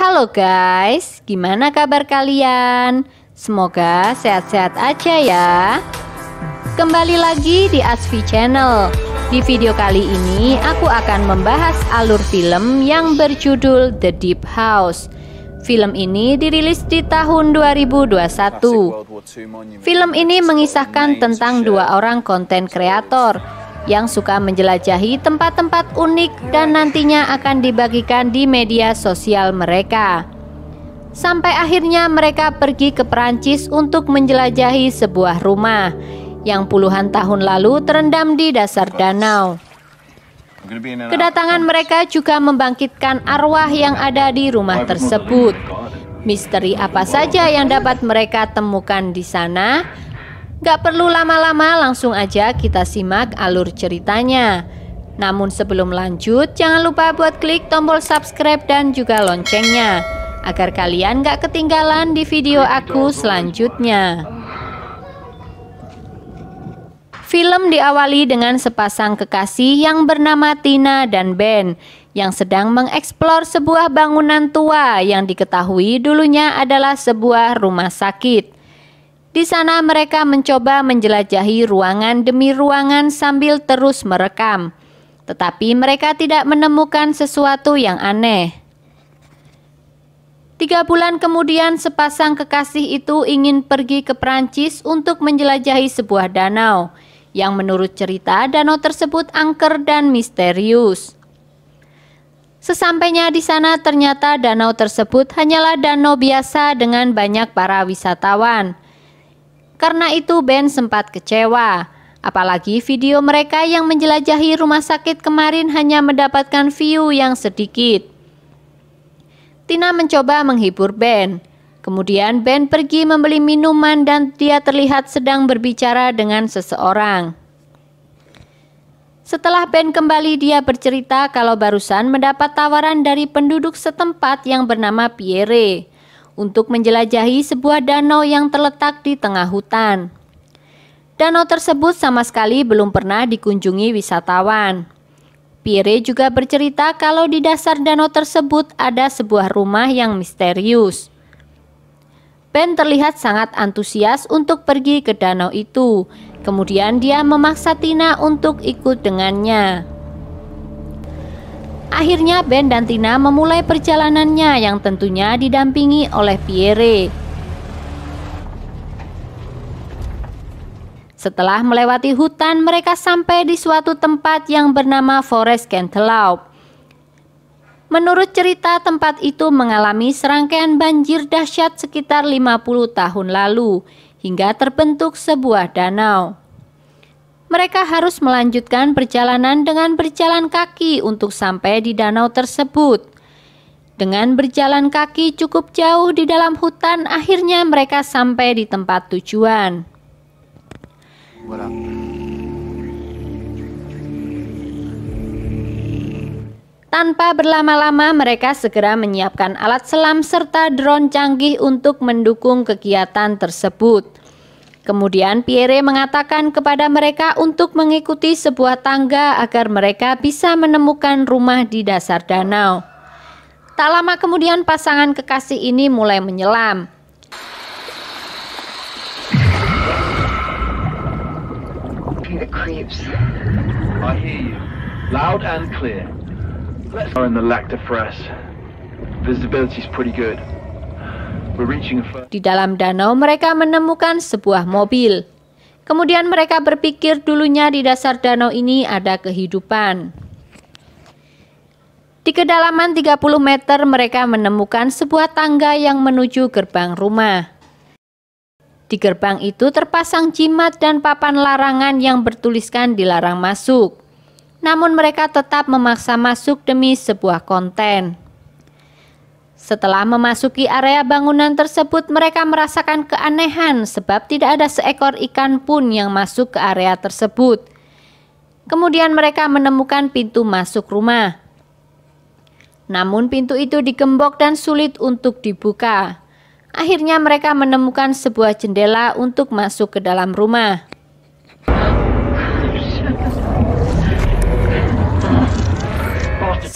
Halo guys, gimana kabar kalian? Semoga sehat-sehat aja ya. Kembali lagi di Asfi Channel. Di video kali ini aku akan membahas alur film yang berjudul The Deep House. Film ini dirilis di tahun 2021. Film ini mengisahkan tentang dua orang konten kreator yang suka menjelajahi tempat-tempat unik dan nantinya akan dibagikan di media sosial mereka. Sampai akhirnya mereka pergi ke Perancis untuk menjelajahi sebuah rumah yang puluhan tahun lalu terendam di dasar danau. Kedatangan mereka juga membangkitkan arwah yang ada di rumah tersebut. Misteri apa saja yang dapat mereka temukan di sana? Gak perlu lama-lama, langsung aja kita simak alur ceritanya. Namun sebelum lanjut, jangan lupa buat klik tombol subscribe dan juga loncengnya, agar kalian gak ketinggalan di video aku selanjutnya. Film diawali dengan sepasang kekasih yang bernama Tina dan Ben yang sedang mengeksplor sebuah bangunan tua yang diketahui dulunya adalah sebuah rumah sakit. Di sana mereka mencoba menjelajahi ruangan demi ruangan sambil terus merekam. Tetapi mereka tidak menemukan sesuatu yang aneh. Tiga bulan kemudian sepasang kekasih itu ingin pergi ke Perancis untuk menjelajahi sebuah danau. Yang menurut cerita danau tersebut angker dan misterius. Sesampainya di sana ternyata danau tersebut hanyalah danau biasa dengan banyak para wisatawan. Karena itu Ben sempat kecewa. Apalagi video mereka yang menjelajahi rumah sakit kemarin hanya mendapatkan view yang sedikit. Tina mencoba menghibur Ben. Kemudian Ben pergi membeli minuman dan dia terlihat sedang berbicara dengan seseorang. Setelah Ben kembali, dia bercerita kalau barusan mendapat tawaran dari penduduk setempat yang bernama Pierre untuk menjelajahi sebuah danau yang terletak di tengah hutan. Danau tersebut sama sekali belum pernah dikunjungi wisatawan. Pierre juga bercerita kalau di dasar danau tersebut ada sebuah rumah yang misterius. Ben terlihat sangat antusias untuk pergi ke danau itu. Kemudian dia memaksa Tina untuk ikut dengannya. Akhirnya Ben dan Tina memulai perjalanannya yang tentunya didampingi oleh Pierre. Setelah melewati hutan, mereka sampai di suatu tempat yang bernama Forest Cantaloupe. Menurut cerita, tempat itu mengalami serangkaian banjir dahsyat sekitar 50 tahun lalu hingga terbentuk sebuah danau mereka harus melanjutkan perjalanan dengan berjalan kaki untuk sampai di danau tersebut. Dengan berjalan kaki cukup jauh di dalam hutan, akhirnya mereka sampai di tempat tujuan. Tanpa berlama-lama, mereka segera menyiapkan alat selam serta drone canggih untuk mendukung kegiatan tersebut. Kemudian Pierre mengatakan kepada mereka untuk mengikuti sebuah tangga agar mereka bisa menemukan rumah di dasar danau. Tak lama kemudian pasangan kekasih ini mulai menyelam. Visibility is pretty good. Di dalam danau mereka menemukan sebuah mobil. Kemudian mereka berpikir dulunya di dasar danau ini ada kehidupan. Di kedalaman 30 meter mereka menemukan sebuah tangga yang menuju gerbang rumah. Di gerbang itu terpasang jimat dan papan larangan yang bertuliskan dilarang masuk. Namun mereka tetap memaksa masuk demi sebuah konten. Setelah memasuki area bangunan tersebut, mereka merasakan keanehan sebab tidak ada seekor ikan pun yang masuk ke area tersebut. Kemudian mereka menemukan pintu masuk rumah. Namun pintu itu digembok dan sulit untuk dibuka. Akhirnya mereka menemukan sebuah jendela untuk masuk ke dalam rumah.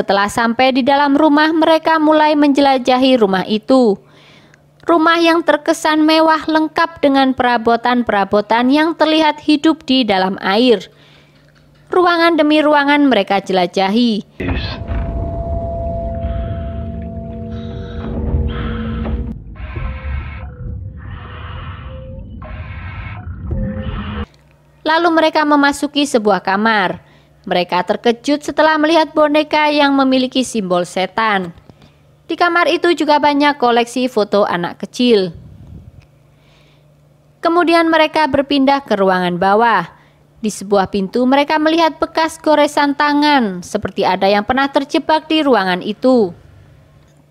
Setelah sampai di dalam rumah, mereka mulai menjelajahi rumah itu. Rumah yang terkesan mewah lengkap dengan perabotan-perabotan yang terlihat hidup di dalam air. Ruangan demi ruangan mereka jelajahi. Lalu mereka memasuki sebuah kamar. Mereka terkejut setelah melihat boneka yang memiliki simbol setan. Di kamar itu juga banyak koleksi foto anak kecil. Kemudian mereka berpindah ke ruangan bawah. Di sebuah pintu mereka melihat bekas goresan tangan seperti ada yang pernah terjebak di ruangan itu.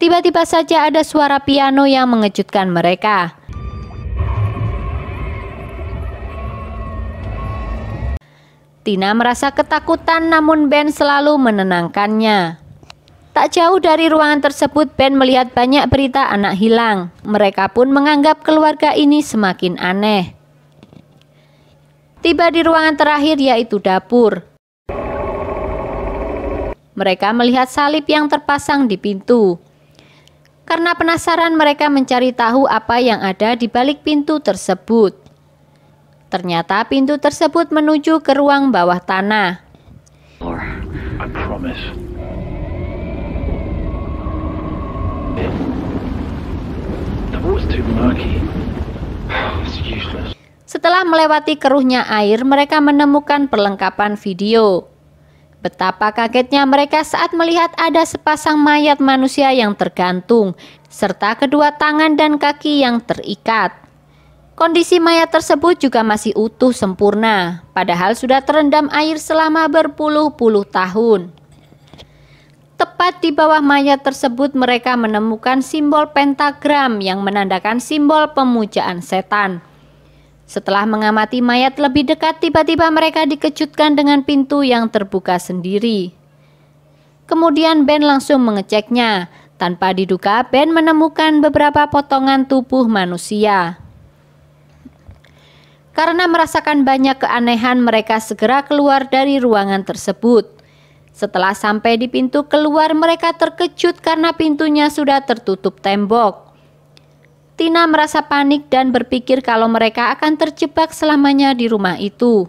Tiba-tiba saja ada suara piano yang mengejutkan mereka. Tina merasa ketakutan namun Ben selalu menenangkannya. Tak jauh dari ruangan tersebut, Ben melihat banyak berita anak hilang. Mereka pun menganggap keluarga ini semakin aneh. Tiba di ruangan terakhir yaitu dapur. Mereka melihat salib yang terpasang di pintu. Karena penasaran mereka mencari tahu apa yang ada di balik pintu tersebut. Ternyata pintu tersebut menuju ke ruang bawah tanah. Setelah melewati keruhnya air, mereka menemukan perlengkapan video. Betapa kagetnya mereka saat melihat ada sepasang mayat manusia yang tergantung, serta kedua tangan dan kaki yang terikat. Kondisi mayat tersebut juga masih utuh sempurna, padahal sudah terendam air selama berpuluh-puluh tahun. Tepat di bawah mayat tersebut mereka menemukan simbol pentagram yang menandakan simbol pemujaan setan. Setelah mengamati mayat lebih dekat, tiba-tiba mereka dikejutkan dengan pintu yang terbuka sendiri. Kemudian Ben langsung mengeceknya. Tanpa diduga, Ben menemukan beberapa potongan tubuh manusia. Karena merasakan banyak keanehan, mereka segera keluar dari ruangan tersebut. Setelah sampai di pintu keluar, mereka terkejut karena pintunya sudah tertutup tembok. Tina merasa panik dan berpikir kalau mereka akan terjebak selamanya di rumah itu.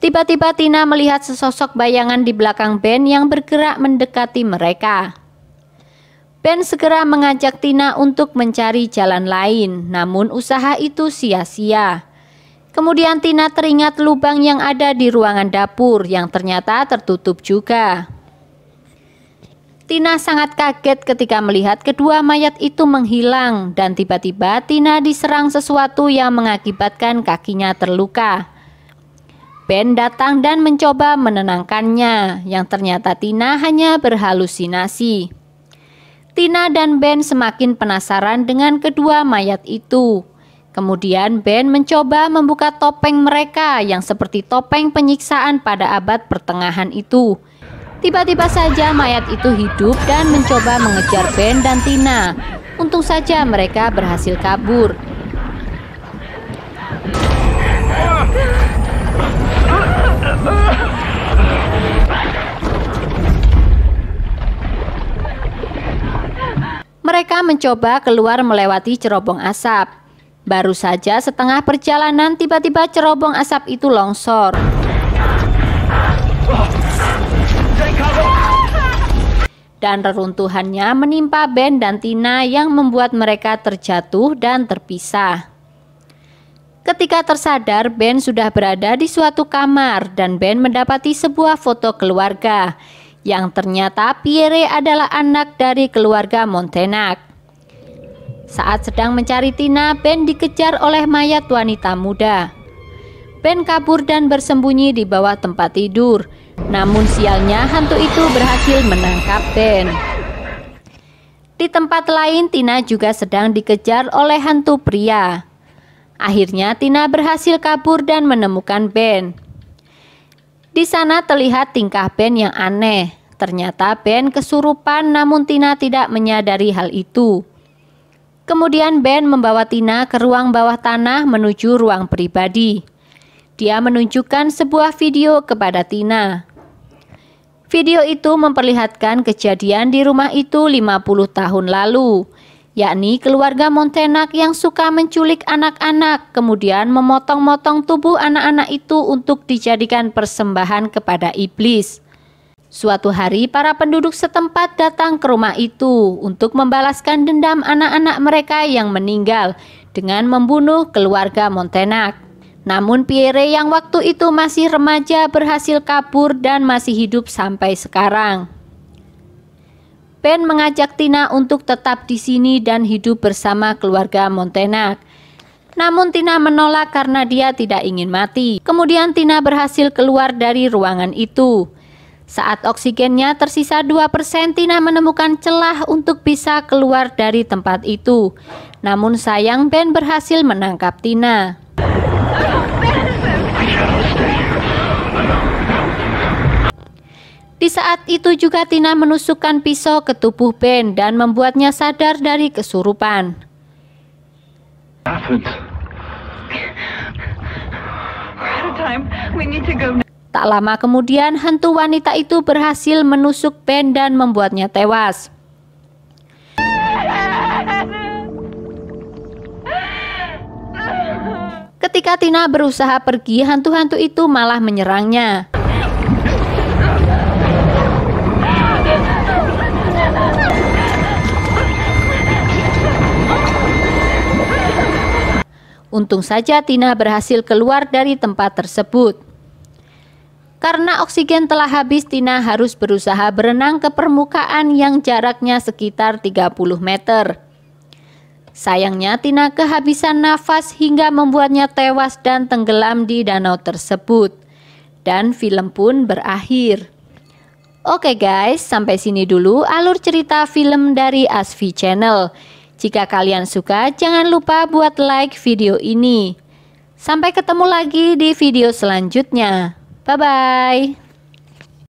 Tiba-tiba Tina melihat sesosok bayangan di belakang Ben yang bergerak mendekati mereka. Ben segera mengajak Tina untuk mencari jalan lain, namun usaha itu sia-sia. Kemudian Tina teringat lubang yang ada di ruangan dapur yang ternyata tertutup juga. Tina sangat kaget ketika melihat kedua mayat itu menghilang dan tiba-tiba Tina diserang sesuatu yang mengakibatkan kakinya terluka. Ben datang dan mencoba menenangkannya yang ternyata Tina hanya berhalusinasi. Tina dan Ben semakin penasaran dengan kedua mayat itu Kemudian Ben mencoba membuka topeng mereka yang seperti topeng penyiksaan pada abad pertengahan itu. Tiba-tiba saja mayat itu hidup dan mencoba mengejar Ben dan Tina. Untung saja mereka berhasil kabur. Mereka mencoba keluar melewati cerobong asap, Baru saja setengah perjalanan tiba-tiba cerobong asap itu longsor. Dan reruntuhannya menimpa Ben dan Tina yang membuat mereka terjatuh dan terpisah. Ketika tersadar, Ben sudah berada di suatu kamar dan Ben mendapati sebuah foto keluarga yang ternyata Pierre adalah anak dari keluarga Montenac. Saat sedang mencari Tina, Ben dikejar oleh mayat wanita muda. Ben kabur dan bersembunyi di bawah tempat tidur. Namun sialnya hantu itu berhasil menangkap Ben. Di tempat lain Tina juga sedang dikejar oleh hantu pria. Akhirnya Tina berhasil kabur dan menemukan Ben. Di sana terlihat tingkah Ben yang aneh. Ternyata Ben kesurupan namun Tina tidak menyadari hal itu. Kemudian Ben membawa Tina ke ruang bawah tanah menuju ruang pribadi. Dia menunjukkan sebuah video kepada Tina. Video itu memperlihatkan kejadian di rumah itu 50 tahun lalu, yakni keluarga Montenac yang suka menculik anak-anak kemudian memotong-motong tubuh anak-anak itu untuk dijadikan persembahan kepada iblis. Suatu hari, para penduduk setempat datang ke rumah itu untuk membalaskan dendam anak-anak mereka yang meninggal dengan membunuh keluarga Montenac. Namun Pierre yang waktu itu masih remaja berhasil kabur dan masih hidup sampai sekarang. Ben mengajak Tina untuk tetap di sini dan hidup bersama keluarga Montenac. Namun Tina menolak karena dia tidak ingin mati. Kemudian Tina berhasil keluar dari ruangan itu. Saat oksigennya tersisa 2%, Tina menemukan celah untuk bisa keluar dari tempat itu. Namun sayang Ben berhasil menangkap Tina. Di saat itu juga Tina menusukkan pisau ke tubuh Ben dan membuatnya sadar dari kesurupan. Tak lama kemudian, hantu wanita itu berhasil menusuk Ben dan membuatnya tewas. Ketika Tina berusaha pergi, hantu-hantu itu malah menyerangnya. Untung saja Tina berhasil keluar dari tempat tersebut. Karena oksigen telah habis, Tina harus berusaha berenang ke permukaan yang jaraknya sekitar 30 meter. Sayangnya Tina kehabisan nafas hingga membuatnya tewas dan tenggelam di danau tersebut. Dan film pun berakhir. Oke guys, sampai sini dulu alur cerita film dari Asvi Channel. Jika kalian suka, jangan lupa buat like video ini. Sampai ketemu lagi di video selanjutnya. Bye bye.